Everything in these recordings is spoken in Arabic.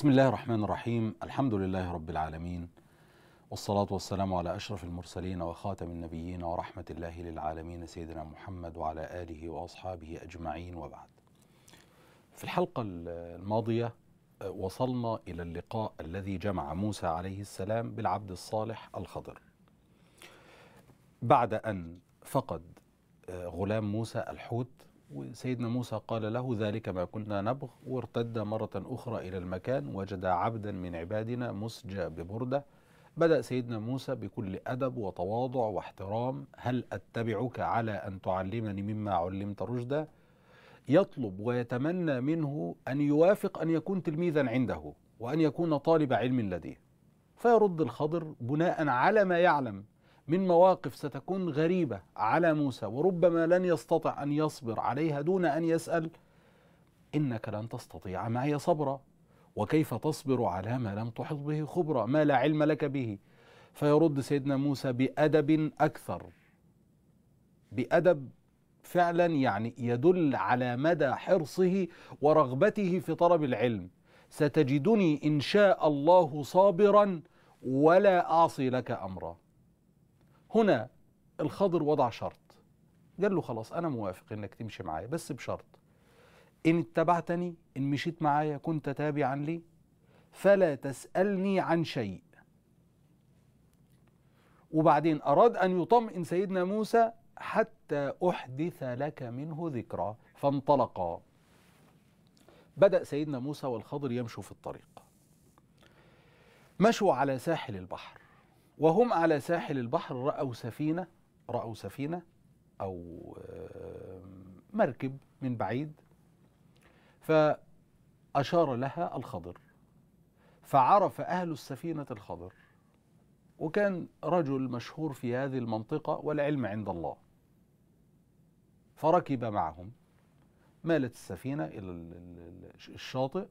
بسم الله الرحمن الرحيم الحمد لله رب العالمين والصلاة والسلام على أشرف المرسلين وخاتم النبيين ورحمة الله للعالمين سيدنا محمد وعلى آله وأصحابه أجمعين وبعد في الحلقة الماضية وصلنا إلى اللقاء الذي جمع موسى عليه السلام بالعبد الصالح الخضر بعد أن فقد آه، غلام موسى الحوت وسيدنا موسى قال له ذلك ما كنا نبغ وارتد مرة أخرى إلى المكان وجد عبدا من عبادنا مسجى ببردة بدأ سيدنا موسى بكل أدب وتواضع واحترام هل أتبعك على أن تعلمني مما علمت رشدا يطلب ويتمنى منه أن يوافق أن يكون تلميذا عنده وأن يكون طالب علم لديه فيرد الخضر بناء على ما يعلم من مواقف ستكون غريبة على موسى وربما لن يستطع أن يصبر عليها دون أن يسأل إنك لن تستطيع معي صبرا وكيف تصبر على ما لم تحط به خبرا ما لا علم لك به فيرد سيدنا موسى بأدب أكثر بأدب فعلا يعني يدل على مدى حرصه ورغبته في طلب العلم ستجدني إن شاء الله صابرا ولا أعصي لك أمرا هنا الخضر وضع شرط قال له خلاص أنا موافق إنك تمشي معايا بس بشرط إن اتبعتني إن مشيت معايا كنت تابعا لي فلا تسألني عن شيء وبعدين أراد أن يطمئن سيدنا موسى حتى أحدث لك منه ذكرى فانطلقا بدأ سيدنا موسى والخضر يمشوا في الطريق مشوا على ساحل البحر وهم على ساحل البحر رأوا سفينة رأوا سفينة أو مركب من بعيد فأشار لها الخضر فعرف أهل السفينة الخضر وكان رجل مشهور في هذه المنطقة والعلم عند الله فركب معهم مالت السفينة إلى الشاطئ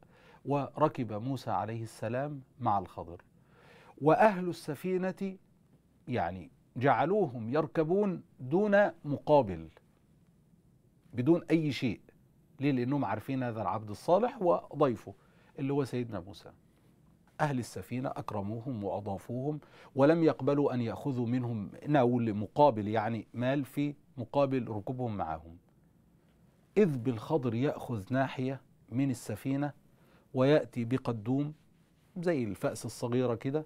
وركب موسى عليه السلام مع الخضر وأهل السفينة يعني جعلوهم يركبون دون مقابل بدون أي شيء ليه لأنهم عارفين هذا العبد الصالح وضيفه اللي هو سيدنا موسى أهل السفينة أكرموهم وأضافوهم ولم يقبلوا أن يأخذوا منهم ناول مقابل يعني مال في مقابل ركوبهم معهم إذ بالخضر يأخذ ناحية من السفينة ويأتي بقدوم زي الفأس الصغيرة كده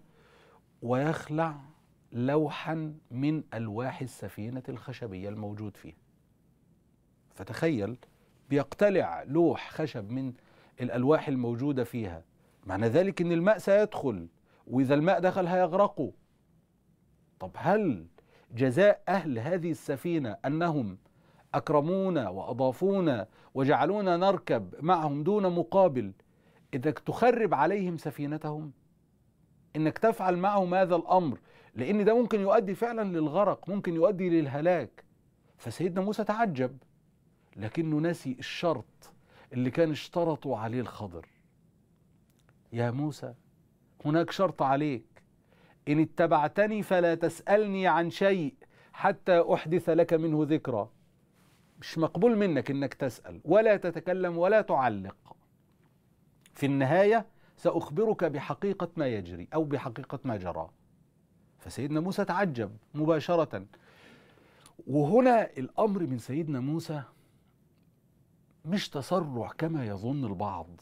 ويخلع لوحا من ألواح السفينة الخشبية الموجود فيها فتخيل بيقتلع لوح خشب من الألواح الموجودة فيها معنى ذلك أن الماء سيدخل وإذا الماء دخل هيغرقوا طب هل جزاء أهل هذه السفينة أنهم أكرمونا وأضافونا وجعلونا نركب معهم دون مقابل إذا تخرب عليهم سفينتهم انك تفعل معه ماذا الامر لان ده ممكن يؤدي فعلا للغرق ممكن يؤدي للهلاك فسيدنا موسى تعجب لكنه نسي الشرط اللي كان اشترطوا عليه الخضر يا موسى هناك شرط عليك ان اتبعتني فلا تسالني عن شيء حتى احدث لك منه ذكرى مش مقبول منك انك تسال ولا تتكلم ولا تعلق في النهايه سأخبرك بحقيقة ما يجري أو بحقيقة ما جرى فسيدنا موسى تعجب مباشرة وهنا الأمر من سيدنا موسى مش تسرع كما يظن البعض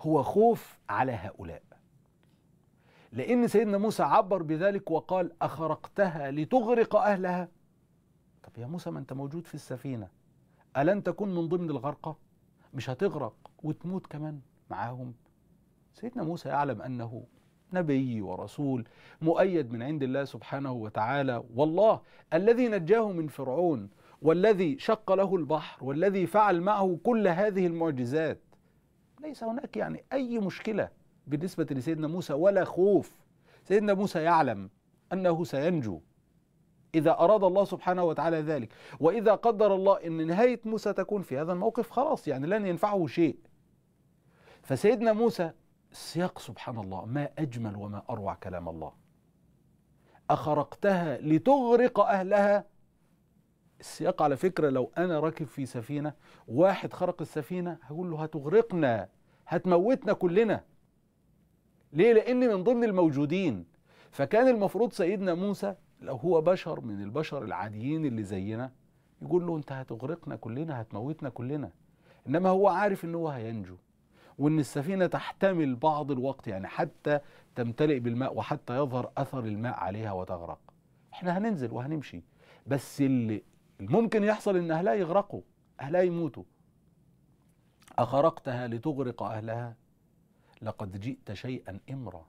هو خوف على هؤلاء لأن سيدنا موسى عبر بذلك وقال أخرقتها لتغرق أهلها طب يا موسى ما أنت موجود في السفينة ألن تكون من ضمن الغرقة مش هتغرق وتموت كمان معاهم سيدنا موسى يعلم أنه نبي ورسول مؤيد من عند الله سبحانه وتعالى والله الذي نجاه من فرعون والذي شق له البحر والذي فعل معه كل هذه المعجزات ليس هناك يعني أي مشكلة بالنسبة لسيدنا موسى ولا خوف سيدنا موسى يعلم أنه سينجو إذا أراد الله سبحانه وتعالى ذلك وإذا قدر الله أن نهاية موسى تكون في هذا الموقف خلاص يعني لن ينفعه شيء فسيدنا موسى السياق سبحان الله ما اجمل وما اروع كلام الله اخرقتها لتغرق اهلها السياق على فكره لو انا راكب في سفينه واحد خرق السفينه هقول له هتغرقنا هتموتنا كلنا ليه لان من ضمن الموجودين فكان المفروض سيدنا موسى لو هو بشر من البشر العاديين اللي زينا يقول له انت هتغرقنا كلنا هتموتنا كلنا انما هو عارف ان هو هينجو وان السفينه تحتمل بعض الوقت يعني حتى تمتلئ بالماء وحتى يظهر اثر الماء عليها وتغرق احنا هننزل وهنمشي بس اللي الممكن يحصل ان اهلها يغرقوا اهلها يموتوا اخرقتها لتغرق اهلها لقد جئت شيئا امرا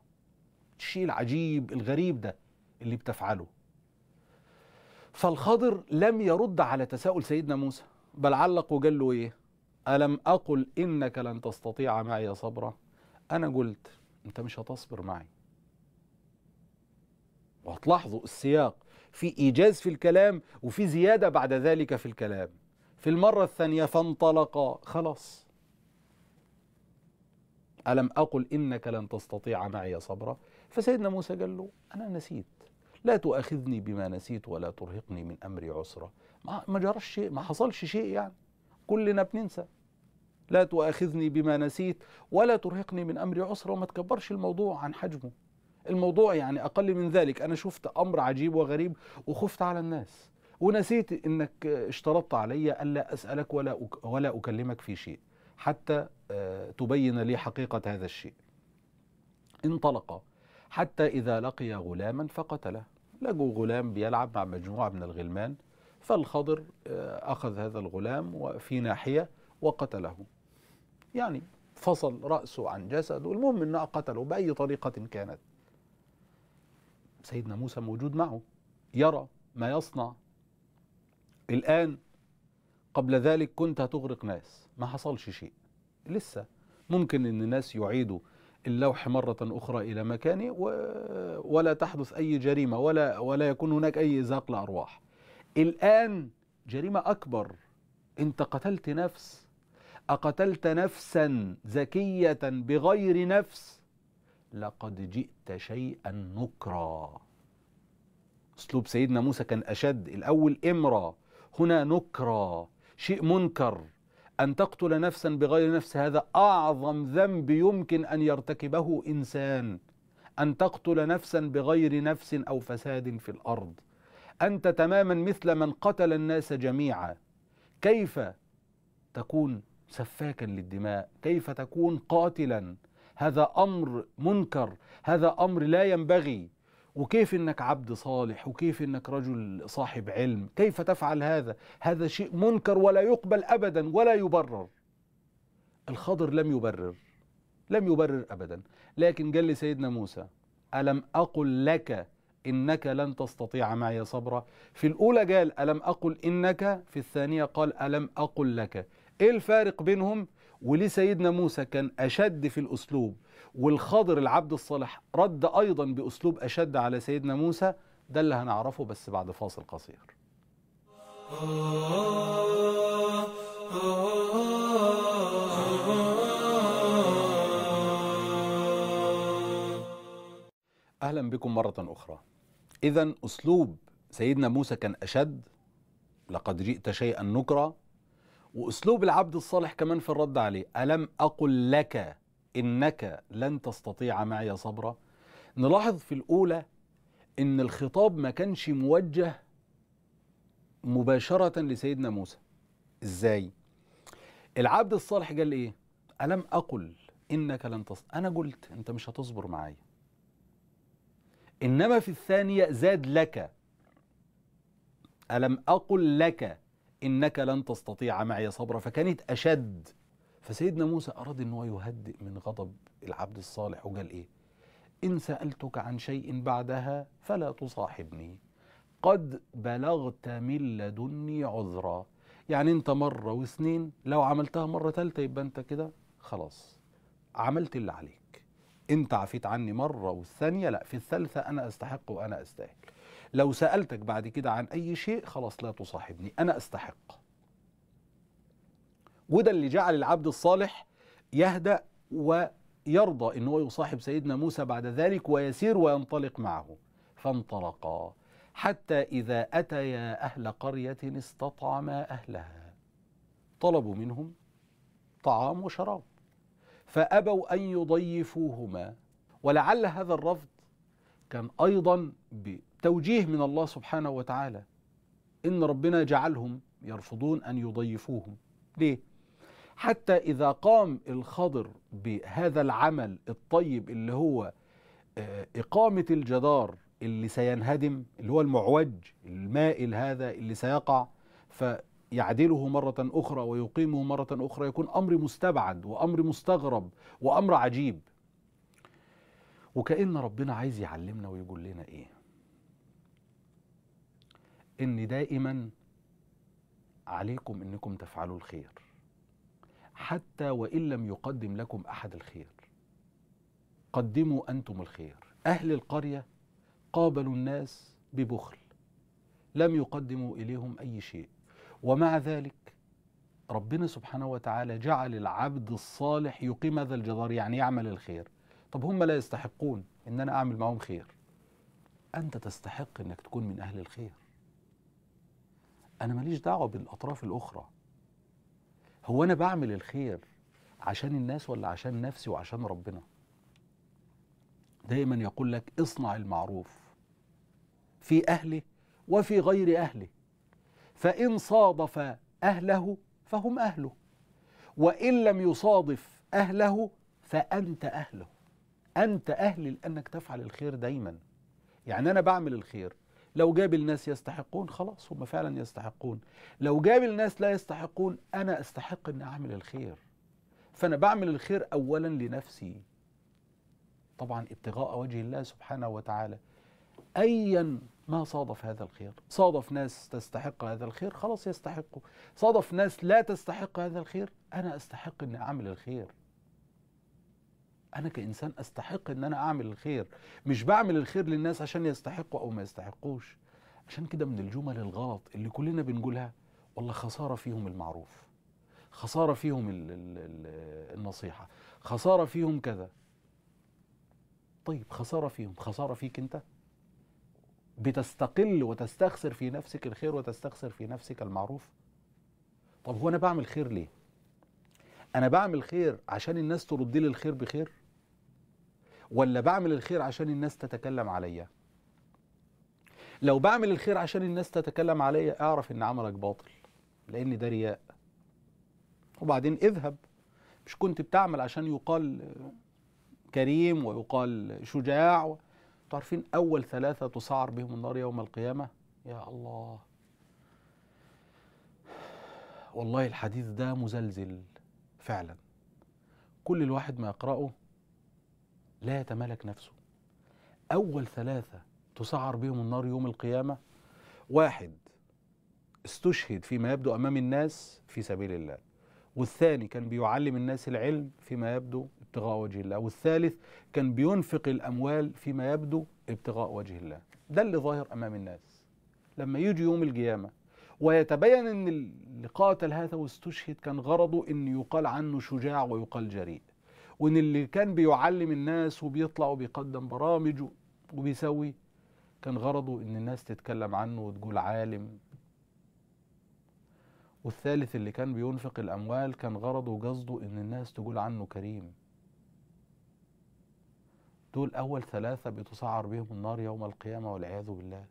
الشيء العجيب الغريب ده اللي بتفعله فالخضر لم يرد على تساؤل سيدنا موسى بل علق وقال له ايه ألم أقل إنك لن تستطيع معي صبرا أنا قلت أنت مش هتصبر معي وهتلاحظوا السياق في إيجاز في الكلام وفي زيادة بعد ذلك في الكلام في المرة الثانية فانطلقا خلاص ألم أقل إنك لن تستطيع معي صبرا فسيدنا موسى قال له أنا نسيت لا تؤاخذني بما نسيت ولا ترهقني من أمري عسرا ما جرش شيء ما حصلش شيء يعني كلنا بننسى لا تؤاخذني بما نسيت ولا ترهقني من امري عسرا وما تكبرش الموضوع عن حجمه الموضوع يعني اقل من ذلك انا شفت امر عجيب وغريب وخفت على الناس ونسيت انك اشترطت علي الا اسالك ولا أك ولا اكلمك في شيء حتى آه، تبين لي حقيقه هذا الشيء انطلق حتى اذا لقي غلاما فقتله لقوا غلام بيلعب مع مجموعه من الغلمان فالخضر آه، أخذ هذا الغلام في ناحية وقتله يعني فصل رأسه عن جسده المهم أنه قتله بأي طريقة كانت سيدنا موسى موجود معه يرى ما يصنع الآن قبل ذلك كنت تغرق ناس ما حصلش شيء لسه ممكن أن الناس يعيدوا اللوح مرة أخرى إلى مكانه ولا تحدث أي جريمة ولا ولا يكون هناك أي إزاق لأرواح الآن جريمة أكبر أنت قتلت نفس أقتلت نفسا زكية بغير نفس لقد جئت شيئا نكرا أسلوب سيدنا موسى كان أشد الأول إمرة هنا نكرا شيء منكر أن تقتل نفسا بغير نفس هذا أعظم ذنب يمكن أن يرتكبه إنسان أن تقتل نفسا بغير نفس أو فساد في الأرض أنت تماما مثل من قتل الناس جميعا كيف تكون سفاكا للدماء كيف تكون قاتلا هذا أمر منكر هذا أمر لا ينبغي وكيف انك عبد صالح وكيف انك رجل صاحب علم كيف تفعل هذا هذا شيء منكر ولا يقبل ابدا ولا يبرر الخضر لم يبرر لم يبرر ابدا لكن قال لسيدنا موسى الم اقل لك إنك لن تستطيع معي صبرا في الأولى قال ألم أقل إنك في الثانية قال ألم أقل لك إيه الفارق بينهم وليه سيدنا موسى كان أشد في الأسلوب والخضر العبد الصالح رد أيضا بأسلوب أشد على سيدنا موسى ده اللي هنعرفه بس بعد فاصل قصير آه، آه، آه، أهلا بكم مرة أخرى إذا أسلوب سيدنا موسى كان أشد لقد جئت شيئا نكرا وأسلوب العبد الصالح كمان في الرد عليه ألم أقل لك إنك لن تستطيع معي صبرا نلاحظ في الأولى إن الخطاب ما كانش موجه مباشرة لسيدنا موسى إزاي؟ العبد الصالح قال إيه؟ ألم أقل إنك لن تصبر أنا قلت أنت مش هتصبر معايا إنما في الثانية زاد لك ألم أقل لك إنك لن تستطيع معي صبرا فكانت أشد فسيدنا موسى أراد أنه يهدئ من غضب العبد الصالح وقال إيه إن سألتك عن شيء بعدها فلا تصاحبني قد بلغت من لدني عذرا يعني انت مرة واثنين لو عملتها مرة ثالثة يبقى انت كده خلاص عملت اللي عليك انت عفيت عني مره والثانيه لا في الثالثه انا استحق وانا استاهل لو سالتك بعد كده عن اي شيء خلاص لا تصاحبني انا استحق وده اللي جعل العبد الصالح يهدا ويرضى ان هو يصاحب سيدنا موسى بعد ذلك ويسير وينطلق معه فانطلقا حتى اذا اتيا اهل قريه استطعما اهلها طلبوا منهم طعام وشراب فأبوا أن يضيفوهما ولعل هذا الرفض كان أيضا بتوجيه من الله سبحانه وتعالى إن ربنا جعلهم يرفضون أن يضيفوهم ليه؟ حتى إذا قام الخضر بهذا العمل الطيب اللي هو آه، إقامة الجدار اللي سينهدم اللي هو المعوج المائل هذا اللي سيقع ف يعدله مرة أخرى ويقيمه مرة أخرى يكون أمر مستبعد وأمر مستغرب وأمر عجيب وكأن ربنا عايز يعلمنا ويقول لنا إيه إن دائما عليكم إنكم تفعلوا الخير حتى وإن لم يقدم لكم أحد الخير قدموا أنتم الخير أهل القرية قابلوا الناس ببخل لم يقدموا إليهم أي شيء ومع ذلك ربنا سبحانه وتعالى جعل العبد الصالح يقيم هذا الجدار يعني يعمل الخير طب هم لا يستحقون ان انا اعمل معهم خير انت تستحق انك تكون من اهل الخير انا ماليش دعوه بالاطراف الاخرى هو انا بعمل الخير عشان الناس ولا عشان نفسي وعشان ربنا دايما يقول لك اصنع المعروف في اهله وفي غير اهله فإن صادف أهله فهم أهله وإن لم يصادف أهله فأنت أهله أنت أهل لأنك تفعل الخير دايما يعني أنا بعمل الخير لو جاب الناس يستحقون خلاص هم فعلا يستحقون لو جاب الناس لا يستحقون أنا أستحق أن أعمل الخير فأنا بعمل الخير أولا لنفسي طبعا ابتغاء وجه الله سبحانه وتعالى أيا ما صادف هذا الخير صادف ناس تستحق هذا الخير خلاص يستحقه صادف ناس لا تستحق هذا الخير أنا أستحق أن أعمل الخير أنا كإنسان أستحق أن أنا أعمل الخير مش بعمل الخير للناس عشان يستحقوا أو ما يستحقوش عشان كده من الجمل الغلط اللي كلنا بنقولها والله خسارة فيهم المعروف خسارة فيهم الـ الـ الـ النصيحة خسارة فيهم كذا طيب خسارة فيهم خسارة فيك أنت بتستقل وتستخسر في نفسك الخير وتستخسر في نفسك المعروف طب هو انا بعمل خير ليه انا بعمل خير عشان الناس ترد لي الخير بخير ولا بعمل الخير عشان الناس تتكلم عليا لو بعمل الخير عشان الناس تتكلم عليا اعرف ان عملك باطل لان ده رياء وبعدين اذهب مش كنت بتعمل عشان يقال كريم ويقال شجاع تعرفين أول ثلاثة تسعر بهم النار يوم القيامة يا الله والله الحديث ده مزلزل فعلا كل الواحد ما يقرأه لا يتمالك نفسه أول ثلاثة تسعر بهم النار يوم القيامة واحد استشهد فيما يبدو أمام الناس في سبيل الله والثاني كان بيعلم الناس العلم فيما يبدو ابتغاء وجه الله والثالث كان بينفق الأموال فيما يبدو ابتغاء وجه الله ده اللي ظاهر أمام الناس لما يجي يوم القيامة ويتبين أن اللي قاتل هذا واستشهد كان غرضه أن يقال عنه شجاع ويقال جريء وأن اللي كان بيعلم الناس وبيطلع وبيقدم برامج وبيسوي كان غرضه أن الناس تتكلم عنه وتقول عالم والثالث اللي كان بينفق الأموال كان غرضه وقصده إن الناس تقول عنه كريم دول أول ثلاثة بيتسعر بهم النار يوم القيامة والعياذ بالله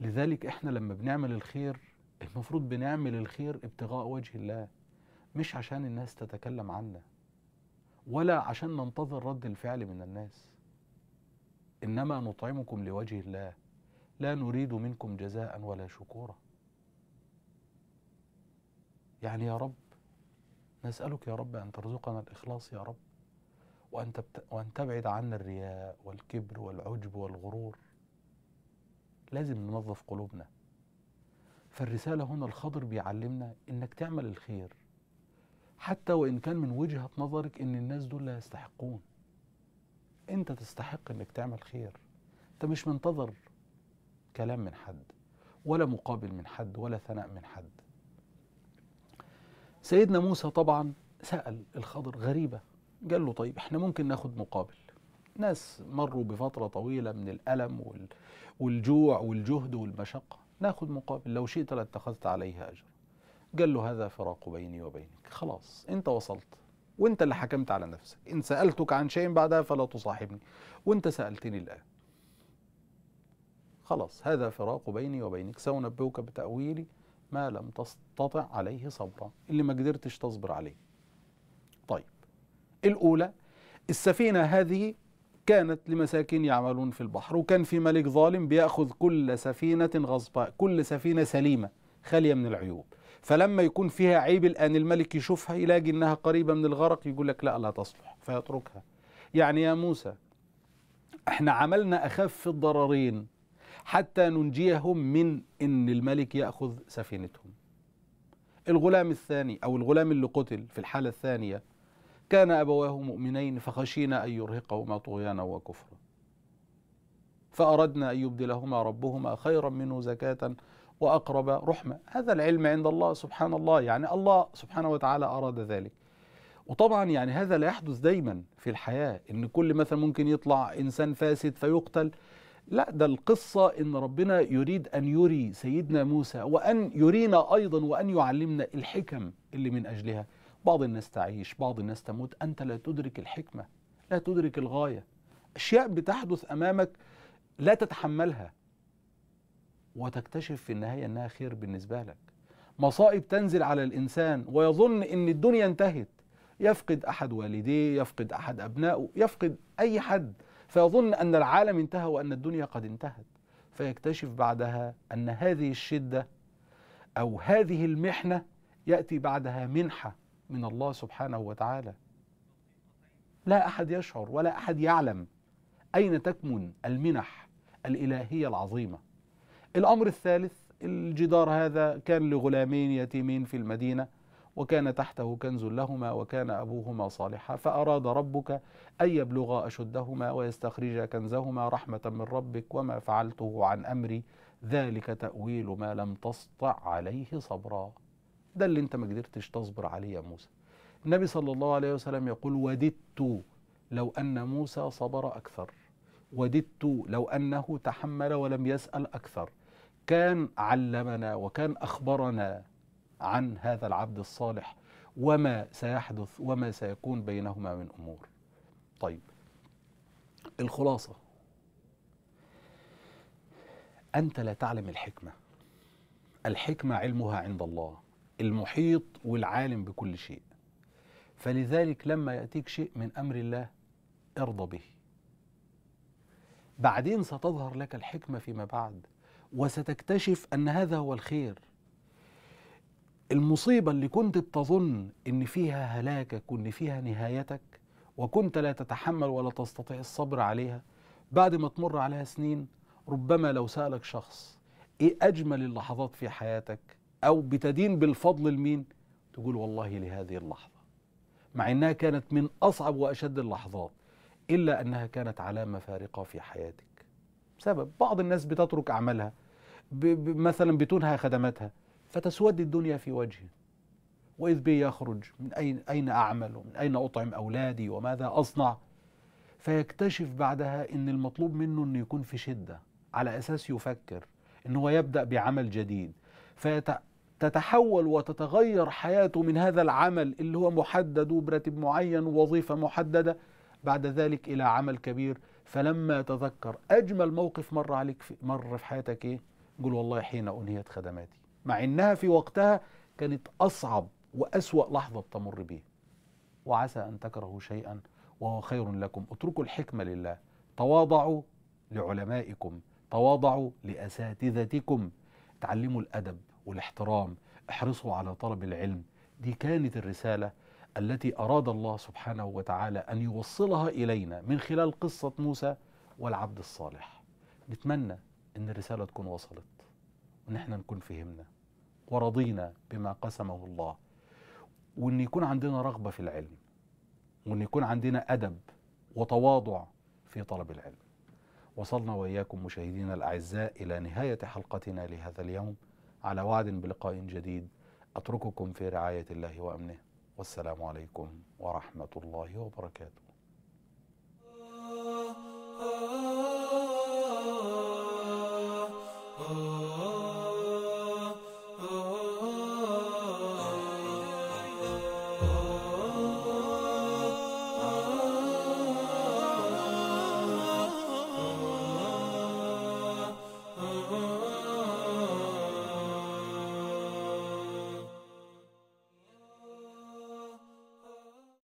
لذلك إحنا لما بنعمل الخير المفروض بنعمل الخير ابتغاء وجه الله مش عشان الناس تتكلم عنا ولا عشان ننتظر رد الفعل من الناس إنما نطعمكم لوجه الله لا نريد منكم جزاء ولا شكورا يعني يا رب نسألك يا رب أن ترزقنا الإخلاص يا رب وأن, تبت... وأن تبعد عنا الرياء والكبر والعجب والغرور لازم ننظف قلوبنا فالرسالة هنا الخضر بيعلمنا إنك تعمل الخير حتى وإن كان من وجهة نظرك إن الناس دول لا يستحقون أنت تستحق إنك تعمل خير أنت مش منتظر كلام من حد ولا مقابل من حد ولا ثناء من حد سيدنا موسى طبعا سأل الخضر غريبة قال له طيب احنا ممكن ناخد مقابل ناس مروا بفترة طويلة من الألم والجوع والجهد والمشقة ناخد مقابل لو شئت لاتخذت عليها أجر قال له هذا فراق بيني وبينك خلاص انت وصلت وانت اللي حكمت على نفسك ان سألتك عن شيء بعدها فلا تصاحبني وانت سألتني الآن خلاص هذا فراق بيني وبينك سأنبئك بتأويلي ما لم تستطع عليه صبرا اللي ما قدرتش تصبر عليه طيب الأولى السفينة هذه كانت لمساكين يعملون في البحر وكان في ملك ظالم بيأخذ كل سفينة غصباء كل سفينة سليمة خالية من العيوب فلما يكون فيها عيب الآن الملك يشوفها يلاقي إنها قريبة من الغرق يقول لك لا لا تصلح فيتركها يعني يا موسى احنا عملنا أخف الضررين حتى ننجيهم من ان الملك ياخذ سفينتهم الغلام الثاني او الغلام اللي قتل في الحاله الثانيه كان ابواه مؤمنين فخشينا ان يرهقهما طغيانا وكفرا فاردنا ان يبدلهما ربهما خيرا منه زكاه واقرب رحمه هذا العلم عند الله سبحان الله يعني الله سبحانه وتعالى اراد ذلك وطبعا يعني هذا لا يحدث دايما في الحياه ان كل مثلا ممكن يطلع انسان فاسد فيقتل لا ده القصة إن ربنا يريد أن يري سيدنا موسى وأن يرينا أيضا وأن يعلمنا الحكم اللي من أجلها بعض الناس تعيش بعض الناس تموت أنت لا تدرك الحكمة لا تدرك الغاية أشياء بتحدث أمامك لا تتحملها وتكتشف في النهاية أنها خير بالنسبة لك مصائب تنزل على الإنسان ويظن أن الدنيا انتهت يفقد أحد والديه يفقد أحد أبنائه يفقد أي حد فيظن أن العالم انتهى وأن الدنيا قد انتهت فيكتشف بعدها أن هذه الشدة أو هذه المحنة يأتي بعدها منحة من الله سبحانه وتعالى لا أحد يشعر ولا أحد يعلم أين تكمن المنح الإلهية العظيمة الأمر الثالث الجدار هذا كان لغلامين يتيمين في المدينة وكان تحته كنز لهما وكان أبوهما صالحا فأراد ربك أن يبلغا أشدهما ويستخرجا كنزهما رحمة من ربك وما فعلته عن أمري ذلك تأويل ما لم تسطع عليه صبرا ده اللي انت ما قدرتش تصبر عليه يا موسى النبي صلى الله عليه وسلم يقول وددت لو أن موسى صبر أكثر وددت لو أنه تحمل ولم يسأل أكثر كان علمنا وكان أخبرنا عن هذا العبد الصالح وما سيحدث وما سيكون بينهما من امور طيب الخلاصه انت لا تعلم الحكمه الحكمه علمها عند الله المحيط والعالم بكل شيء فلذلك لما ياتيك شيء من امر الله ارضى به بعدين ستظهر لك الحكمه فيما بعد وستكتشف ان هذا هو الخير المصيبة اللي كنت تظن إن فيها هلاكك وإن فيها نهايتك وكنت لا تتحمل ولا تستطيع الصبر عليها بعد ما تمر عليها سنين ربما لو سألك شخص إيه أجمل اللحظات في حياتك أو بتدين بالفضل لمين تقول والله لهذه اللحظة مع إنها كانت من أصعب وأشد اللحظات إلا أنها كانت علامة فارقة في حياتك سبب بعض الناس بتترك أعمالها مثلا بتنهى خدماتها فتسود الدنيا في وجهه وإذ بي يخرج من أين, أين أعمل ومن أين أطعم أولادي وماذا أصنع فيكتشف بعدها أن المطلوب منه أنه يكون في شدة على أساس يفكر أن هو يبدأ بعمل جديد فتتحول وتتغير حياته من هذا العمل اللي هو محدد وبراتب معين ووظيفة محددة بعد ذلك إلى عمل كبير فلما تذكر أجمل موقف مر عليك في مر في حياتك إيه؟ قل والله حين أنهيت خدماتي مع انها في وقتها كانت اصعب واسوا لحظه بتمر بيها. وعسى ان تكرهوا شيئا وهو خير لكم اتركوا الحكمه لله تواضعوا لعلمائكم تواضعوا لاساتذتكم تعلموا الادب والاحترام احرصوا على طلب العلم دي كانت الرساله التي اراد الله سبحانه وتعالى ان يوصلها الينا من خلال قصه موسى والعبد الصالح نتمنى ان الرساله تكون وصلت وان احنا نكون فهمنا ورضينا بما قسمه الله وان يكون عندنا رغبه في العلم وان يكون عندنا ادب وتواضع في طلب العلم وصلنا واياكم مشاهدينا الاعزاء الى نهايه حلقتنا لهذا اليوم على وعد بلقاء جديد اترككم في رعايه الله وامنه والسلام عليكم ورحمه الله وبركاته Oh